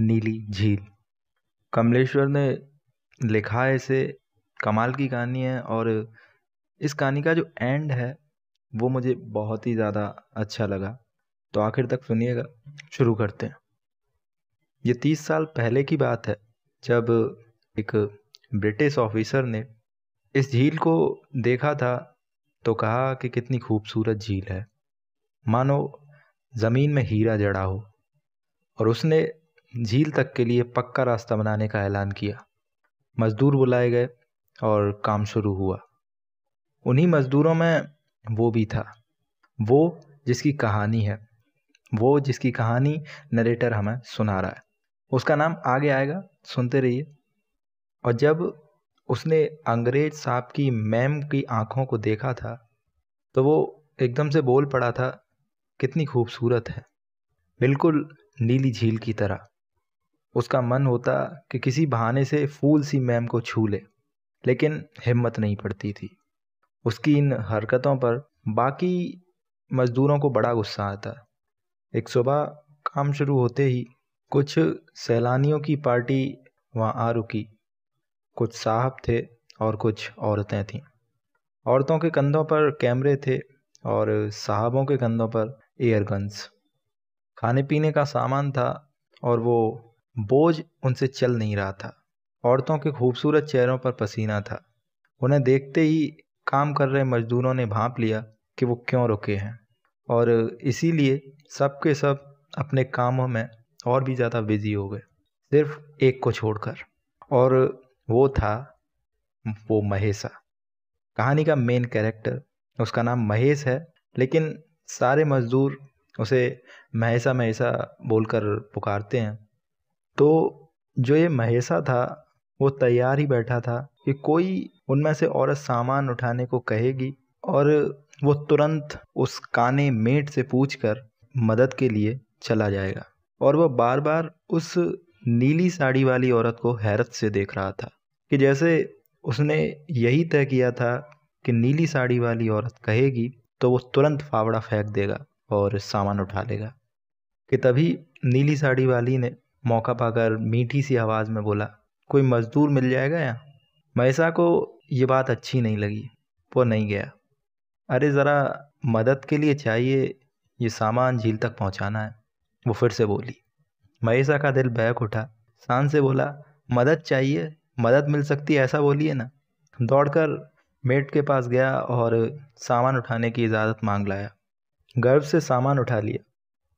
नीली झील कमलेश्वर ने लिखा है इसे कमाल की कहानी है और इस कहानी का जो एंड है वो मुझे बहुत ही ज़्यादा अच्छा लगा तो आखिर तक सुनिएगा शुरू करते हैं ये तीस साल पहले की बात है जब एक ब्रिटिश ऑफिसर ने इस झील को देखा था तो कहा कि कितनी खूबसूरत झील है मानो ज़मीन में हीरा जड़ा हो और उसने झील तक के लिए पक्का रास्ता बनाने का ऐलान किया मज़दूर बुलाए गए और काम शुरू हुआ उन्हीं मज़दूरों में वो भी था वो जिसकी कहानी है वो जिसकी कहानी नरेटर हमें सुना रहा है उसका नाम आगे आएगा सुनते रहिए और जब उसने अंग्रेज साहब की मैम की आंखों को देखा था तो वो एकदम से बोल पड़ा था कितनी खूबसूरत है बिल्कुल नीली झील की तरह उसका मन होता कि किसी बहाने से फूल सी मैम को छू ले लेकिन हिम्मत नहीं पड़ती थी उसकी इन हरकतों पर बाकी मज़दूरों को बड़ा गुस्सा आता एक सुबह काम शुरू होते ही कुछ सैलानियों की पार्टी वहाँ आ रुकी कुछ साहब थे और कुछ औरतें थीं औरतों के कंधों पर कैमरे थे और साहबों के कंधों पर एयरगन्स खाने पीने का सामान था और वो बोझ उनसे चल नहीं रहा था औरतों के खूबसूरत चेहरों पर पसीना था उन्हें देखते ही काम कर रहे मजदूरों ने भांप लिया कि वो क्यों रुके हैं और इसीलिए सब के सब अपने कामों में और भी ज़्यादा बिजी हो गए सिर्फ एक को छोड़कर और वो था वो महेशा कहानी का मेन कैरेक्टर उसका नाम महेश है लेकिन सारे मज़दूर उसे महेशा महेशा बोलकर पुकारते हैं तो जो ये महेशा था वो तैयार ही बैठा था कि कोई उनमें से औरत सामान उठाने को कहेगी और वो तुरंत उस काने मेट से पूछ कर मदद के लिए चला जाएगा और वह बार बार उस नीली साड़ी वाली औरत को हैरत से देख रहा था कि जैसे उसने यही तय किया था कि नीली साड़ी वाली औरत कहेगी तो वो तुरंत फावड़ा फेंक देगा और सामान उठा लेगा कि तभी नीली साड़ी वाली ने मौका पाकर मीठी सी आवाज़ में बोला कोई मज़दूर मिल जाएगा यहाँ महेशा को ये बात अच्छी नहीं लगी वो नहीं गया अरे ज़रा मदद के लिए चाहिए ये सामान झील तक पहुँचाना है वो फिर से बोली महेशा का दिल बैक उठा शान से बोला मदद चाहिए मदद मिल सकती है ऐसा बोलिए ना दौड़कर मेट के पास गया और सामान उठाने की इजाज़त मांग लाया गर्व से सामान उठा लिया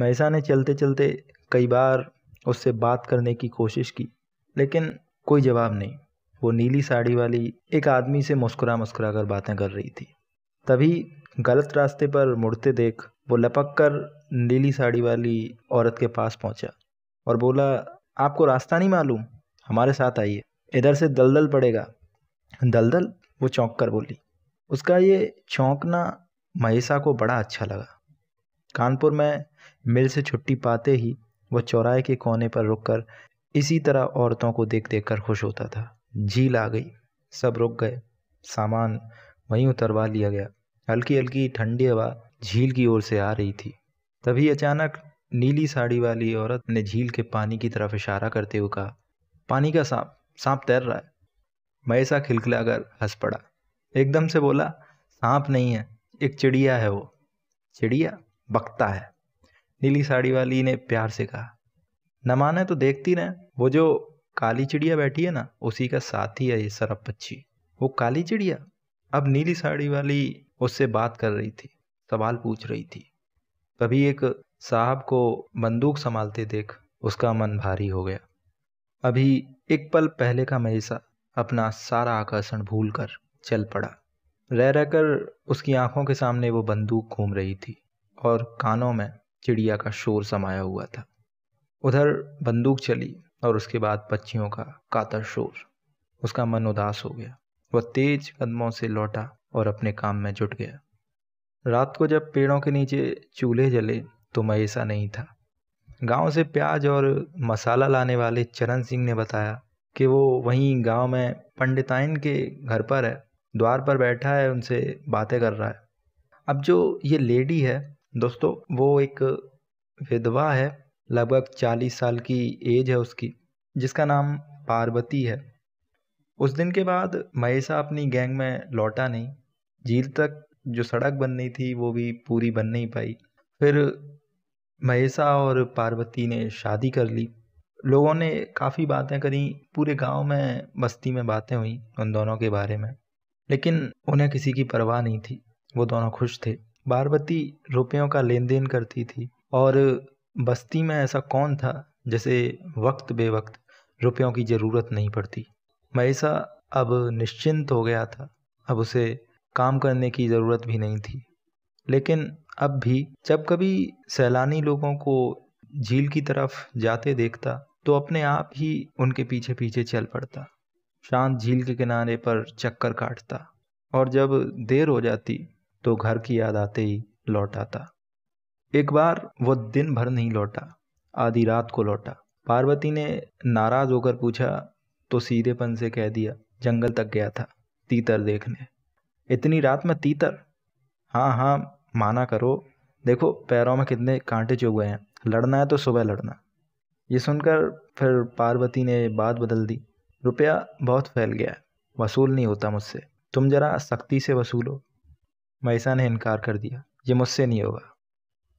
महसा ने चलते चलते कई बार उससे बात करने की कोशिश की लेकिन कोई जवाब नहीं वो नीली साड़ी वाली एक आदमी से मुस्कुरा मुस्कुरा कर बातें कर रही थी तभी गलत रास्ते पर मुड़ते देख वो लपक कर नीली साड़ी वाली औरत के पास पहुंचा और बोला आपको रास्ता नहीं मालूम हमारे साथ आइए इधर से दलदल पड़ेगा दलदल वो चौंक कर बोली उसका ये चौंकना महेशा को बड़ा अच्छा लगा कानपुर में मिल से छुट्टी पाते ही वह चौराहे के कोने पर रुककर इसी तरह औरतों को देख देख कर खुश होता था झील आ गई सब रुक गए सामान वहीं उतरवा लिया गया हल्की हल्की ठंडी हवा झील की ओर से आ रही थी तभी अचानक नीली साड़ी वाली औरत ने झील के पानी की तरफ इशारा करते हुए कहा पानी का सांप सांप तैर रहा है मैसा खिलखिला कर हंस पड़ा एकदम से बोला सांप नहीं है एक चिड़िया है वो चिड़िया बकता है नीली साड़ी वाली ने प्यार से कहा न माने तो देखती रहे वो जो काली चिड़िया बैठी है ना उसी का साथी है ये सरप पक्षी वो काली चिड़िया अब नीली साड़ी वाली उससे बात कर रही थी सवाल पूछ रही थी तभी एक साहब को बंदूक संभालते देख उसका मन भारी हो गया अभी एक पल पहले का महिषा अपना सारा आकर्षण भूल कर चल पड़ा रह रहकर उसकी आंखों के सामने वो बंदूक घूम रही थी और कानों में चिड़िया का शोर समाया हुआ था उधर बंदूक चली और उसके बाद पक्षियों का कातर शोर उसका मन उदास हो गया वह तेज कदमों से लौटा और अपने काम में जुट गया रात को जब पेड़ों के नीचे चूल्हे जले तो मैं ऐसा नहीं था गांव से प्याज और मसाला लाने वाले चरण सिंह ने बताया कि वो वहीं गांव में पंडिताइन के घर पर है द्वार पर बैठा है उनसे बातें कर रहा है अब जो ये लेडी है दोस्तों वो एक विधवा है लगभग चालीस साल की एज है उसकी जिसका नाम पार्वती है उस दिन के बाद महेशा अपनी गैंग में लौटा नहीं झील तक जो सड़क बननी थी वो भी पूरी बन नहीं पाई फिर महेशा और पार्वती ने शादी कर ली लोगों ने काफ़ी बातें करी पूरे गांव में बस्ती में बातें हुई उन दोनों के बारे में लेकिन उन्हें किसी की परवाह नहीं थी वो दोनों खुश थे बारबती रुपयों का लेन देन करती थी और बस्ती में ऐसा कौन था जिसे वक्त बेवक्त रुपयों की ज़रूरत नहीं पड़ती महिषा अब निश्चिंत हो गया था अब उसे काम करने की ज़रूरत भी नहीं थी लेकिन अब भी जब कभी सैलानी लोगों को झील की तरफ जाते देखता तो अपने आप ही उनके पीछे पीछे चल पड़ता शांत झील के किनारे पर चक्कर काटता और जब देर हो जाती तो घर की याद आते ही लौट आता एक बार वो दिन भर नहीं लौटा आधी रात को लौटा पार्वती ने नाराज होकर पूछा तो सीधेपन से कह दिया जंगल तक गया था तीतर देखने इतनी रात में तीतर हाँ हाँ माना करो देखो पैरों में कितने कांटे चुभ गए हैं लड़ना है तो सुबह लड़ना ये सुनकर फिर पार्वती ने बात बदल दी रुपया बहुत फैल गया है वसूल नहीं होता मुझसे तुम जरा सख्ती से वसूलो महेशा ने इनकार कर दिया ये मुझसे नहीं होगा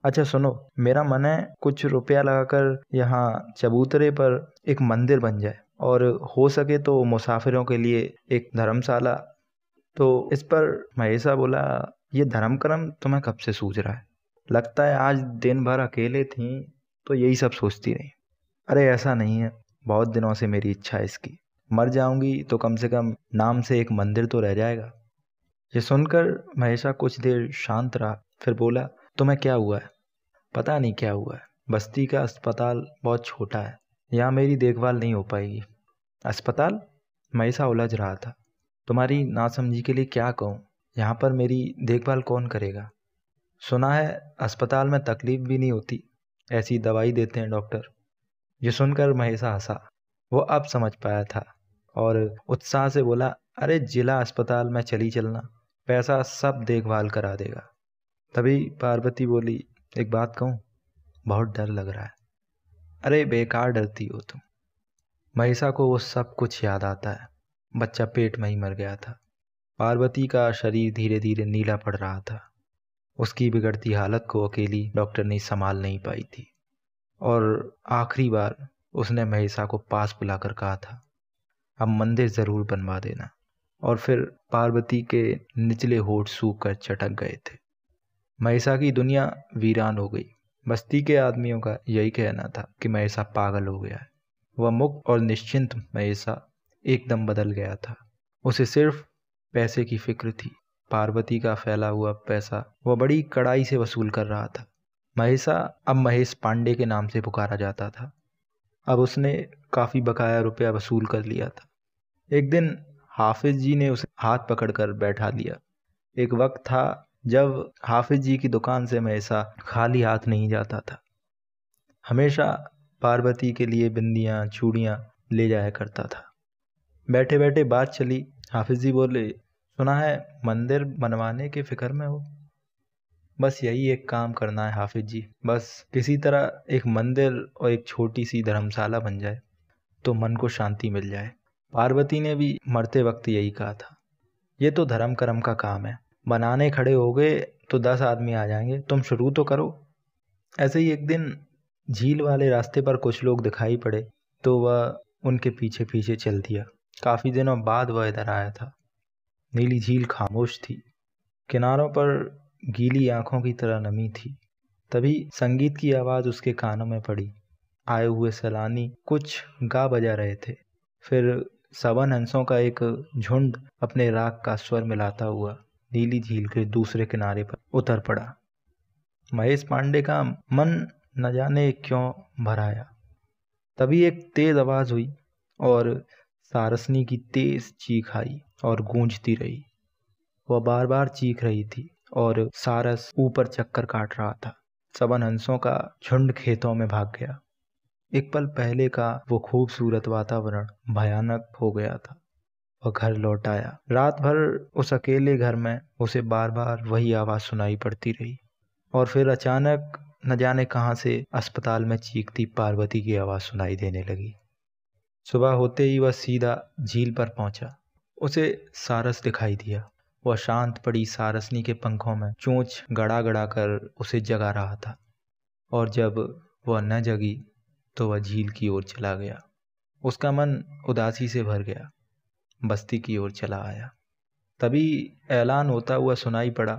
अच्छा सुनो मेरा मन है कुछ रुपया लगाकर यहाँ चबूतरे पर एक मंदिर बन जाए और हो सके तो मुसाफिरों के लिए एक धर्मशाला तो इस पर महेशा बोला ये धर्म कर्म तुम्हें कब से सूझ रहा है लगता है आज दिन भर अकेले थी तो यही सब सोचती रही अरे ऐसा नहीं है बहुत दिनों से मेरी इच्छा है इसकी मर जाऊंगी तो कम से कम नाम से एक मंदिर तो रह जाएगा ये सुनकर महेशा कुछ देर शांत रहा फिर बोला तुम्हें क्या हुआ है पता नहीं क्या हुआ है बस्ती का अस्पताल बहुत छोटा है यहाँ मेरी देखभाल नहीं हो पाएगी अस्पताल महेशा उलझ रहा था तुम्हारी नासमझी के लिए क्या कहूँ यहाँ पर मेरी देखभाल कौन करेगा सुना है अस्पताल में तकलीफ भी नहीं होती ऐसी दवाई देते हैं डॉक्टर ये सुनकर महेशा हंसा वो अब समझ पाया था और उत्साह से बोला अरे जिला अस्पताल में चली चलना पैसा सब देखभाल करा देगा तभी पार्वती बोली एक बात कहूँ बहुत डर लग रहा है अरे बेकार डरती हो तुम महिषा को वो सब कुछ याद आता है बच्चा पेट में ही मर गया था पार्वती का शरीर धीरे धीरे नीला पड़ रहा था उसकी बिगड़ती हालत को अकेली डॉक्टर ने संभाल नहीं पाई थी और आखिरी बार उसने महिषा को पास बुलाकर कहा था अब मंदिर ज़रूर बनवा देना और फिर पार्वती के निचले होठ सूख कर चटक गए थे महिषा की दुनिया वीरान हो गई बस्ती के आदमियों का यही कहना था कि महिषा पागल हो गया है वह मुक्त और निश्चिंत महिषा एकदम बदल गया था उसे सिर्फ पैसे की फिक्र थी पार्वती का फैला हुआ पैसा वह बड़ी कड़ाई से वसूल कर रहा था महेशा अब महेश पांडे के नाम से पुकारा जाता था अब उसने काफ़ी बकाया रुपया वसूल कर लिया था एक दिन हाफिज जी ने उसे हाथ पकड़कर बैठा लिया एक वक्त था जब हाफिज जी की दुकान से मैं ऐसा खाली हाथ नहीं जाता था हमेशा पार्वती के लिए बिंदियाँ चूड़ियाँ ले जाया करता था बैठे बैठे बात चली हाफिज जी बोले सुना है मंदिर बनवाने के फिक्र में हो बस यही एक काम करना है हाफिज जी बस किसी तरह एक मंदिर और एक छोटी सी धर्मशाला बन जाए तो मन को शांति मिल जाए पार्वती ने भी मरते वक्त यही कहा था ये तो धर्म कर्म का काम है बनाने खड़े हो गए तो दस आदमी आ जाएंगे तुम शुरू तो करो ऐसे ही एक दिन झील वाले रास्ते पर कुछ लोग दिखाई पड़े तो वह उनके पीछे पीछे चल दिया काफ़ी दिनों बाद वह इधर आया था नीली झील खामोश थी किनारों पर गीली आंखों की तरह नमी थी तभी संगीत की आवाज़ उसके कानों में पड़ी आए हुए सैलानी कुछ गा बजा रहे थे फिर सवन हंसों का एक झुंड अपने राग का स्वर मिलाता हुआ नीली झील के दूसरे किनारे पर उतर पड़ा महेश पांडे का मन न जाने क्यों भराया तभी एक तेज आवाज हुई और सारसनी की तेज चीख आई और गूंजती रही वह बार बार चीख रही थी और सारस ऊपर चक्कर काट रहा था सबन हंसों का झुंड खेतों में भाग गया एक पल पहले का वो खूबसूरत वातावरण भयानक हो गया था वह घर लौट आया रात भर उस अकेले घर में उसे बार बार वही आवाज़ सुनाई पड़ती रही और फिर अचानक न जाने कहाँ से अस्पताल में चीखती पार्वती की आवाज़ सुनाई देने लगी सुबह होते ही वह सीधा झील पर पहुंचा उसे सारस दिखाई दिया वह शांत पड़ी सारसनी के पंखों में चोंच गड़ा गड़ा कर उसे जगा रहा था और जब वह न जगी तो वह झील की ओर चला गया उसका मन उदासी से भर गया बस्ती की ओर चला आया तभी ऐलान होता हुआ सुनाई पड़ा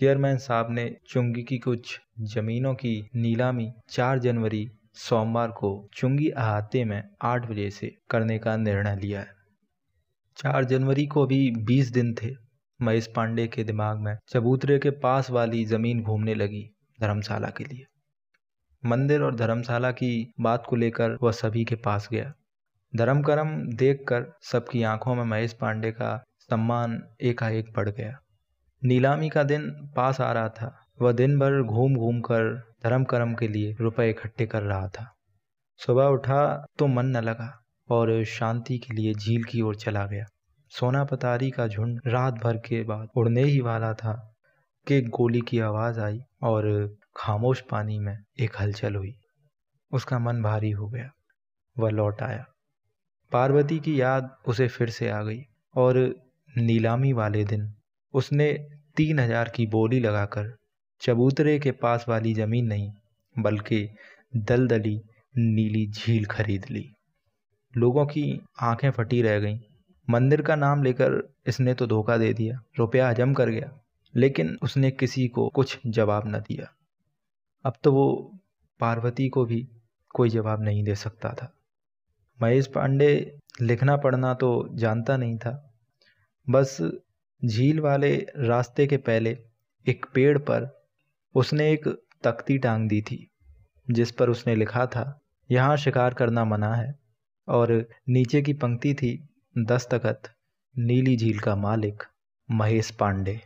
चेयरमैन साहब ने चुंगी की कुछ जमीनों की नीलामी 4 जनवरी सोमवार को चुंगी अहाते में 8 बजे से करने का निर्णय लिया है चार जनवरी को अभी 20 दिन थे महेश पांडे के दिमाग में चबूतरे के पास वाली जमीन घूमने लगी धर्मशाला के लिए मंदिर और धर्मशाला की बात को लेकर वह सभी के पास गया धर्म करम देख कर सबकी आंखों में महेश पांडे का सम्मान एकाएक बढ़ गया नीलामी का दिन पास आ रहा था वह दिन भर घूम घूम कर धर्म करम के लिए रुपए इकट्ठे कर रहा था सुबह उठा तो मन न लगा और शांति के लिए झील की ओर चला गया सोना पतारी का झुंड रात भर के बाद उड़ने ही वाला था कि गोली की आवाज़ आई और खामोश पानी में एक हलचल हुई उसका मन भारी हो गया वह लौट आया पार्वती की याद उसे फिर से आ गई और नीलामी वाले दिन उसने तीन हजार की बोली लगाकर चबूतरे के पास वाली जमीन नहीं बल्कि दलदली नीली झील खरीद ली लोगों की आंखें फटी रह गईं मंदिर का नाम लेकर इसने तो धोखा दे दिया रुपया हजम कर गया लेकिन उसने किसी को कुछ जवाब न दिया अब तो वो पार्वती को भी कोई जवाब नहीं दे सकता था महेश पांडे लिखना पढ़ना तो जानता नहीं था बस झील वाले रास्ते के पहले एक पेड़ पर उसने एक तख्ती टांग दी थी जिस पर उसने लिखा था यहाँ शिकार करना मना है और नीचे की पंक्ति थी दस्तखत नीली झील का मालिक महेश पांडे